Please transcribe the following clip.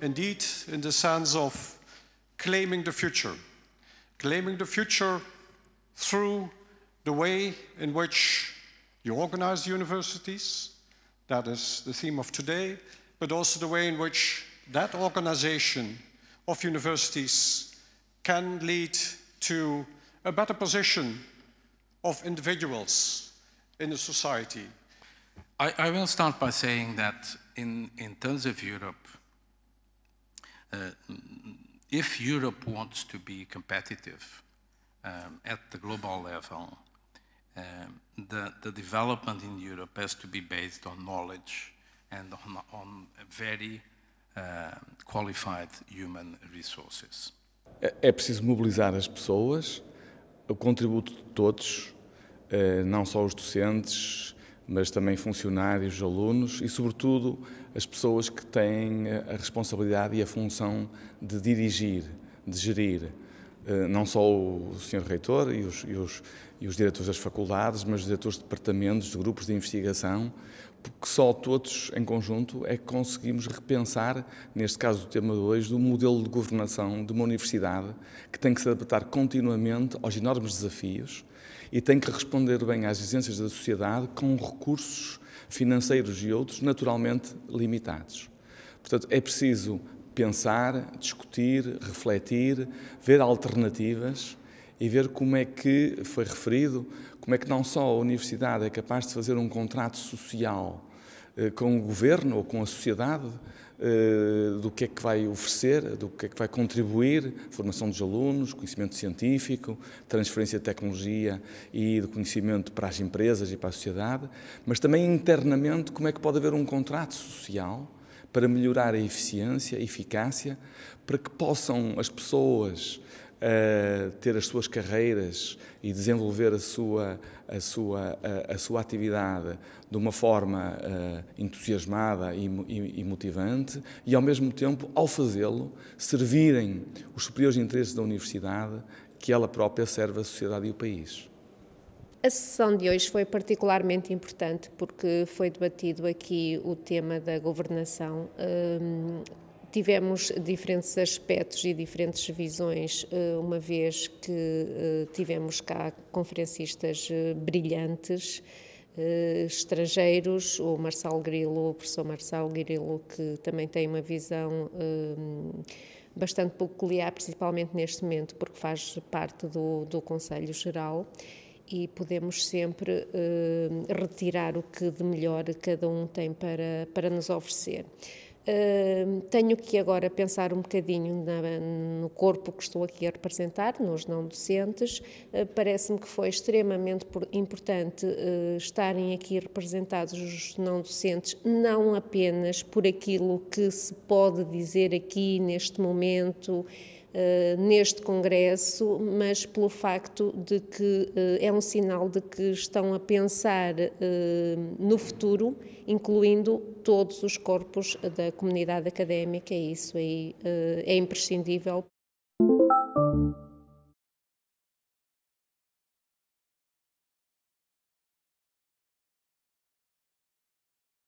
indeed in the sense of claiming the future, claiming the future through the way in which you organize universities, that is the theme of today, but also the way in which that organization of universities can lead to a better position of individuals in a society. I, I will start by saying that in, in terms of Europe, uh, if Europe wants to be competitive um, at the global level, um, the, the, development in Europe has to be based on knowledge and on, on very uh, qualified human resources. É preciso mobilizar as pessoas, o contributo de todos, eh, não só os docentes, mas também funcionários, alunos e, sobretudo, as pessoas que têm a responsabilidade e a função de dirigir, de gerir eh, não só o Sr. Reitor e os, e, os, e os, diretores das faculdades, mas os diretores de departamentos, de grupos de investigação, porque só todos em conjunto é que conseguimos repensar, neste caso do tema de hoje, do modelo de governação de uma universidade que tem que se adaptar continuamente aos enormes desafios e tem que responder bem às exigências da sociedade com recursos financeiros e outros naturalmente limitados. Portanto, é preciso pensar, discutir, refletir, ver alternativas e ver como é que foi referido, como é que não só a universidade é capaz de fazer um contrato social eh, com o governo ou com a sociedade eh, do que é que vai oferecer, do que é que vai contribuir, formação dos alunos, conhecimento científico, transferência de tecnologia e de conhecimento para as empresas e para a sociedade, mas também internamente como é que pode haver um contrato social para melhorar a eficiência, a eficácia, para que possam as pessoas uh, ter as suas carreiras e desenvolver a sua, a sua, a, a sua atividade de uma forma uh, entusiasmada e, e, e, motivante e, ao mesmo tempo, ao fazê-lo, servirem os superiores interesses da universidade que ela própria serve à sociedade e o país. A sessão de hoje foi particularmente importante porque foi debatido aqui o tema da governação. Um, tivemos diferentes aspectos e diferentes visões, eh, uma vez que eh, tivemos cá conferencistas eh, brilhantes estrangeiros, o Marcelo Grilo, o professor Marcelo Grilo, que também tem uma visão hum, bastante peculiar, principalmente neste momento, porque faz parte do, do Conselho Geral e podemos sempre uh, retirar o que de melhor cada um tem para, para nos oferecer. Uh, tenho que agora pensar um bocadinho na, no corpo que estou aqui a representar, nos não docentes. Uh, Parece-me que foi extremamente importante uh, estarem aqui representados os não docentes, não apenas por aquilo que se pode dizer aqui neste momento eh, neste Congresso, mas pelo facto de que eh, é um sinal de que estão a pensar eh, no futuro, incluindo todos os corpos da comunidade académica, e isso aí é imprescindível.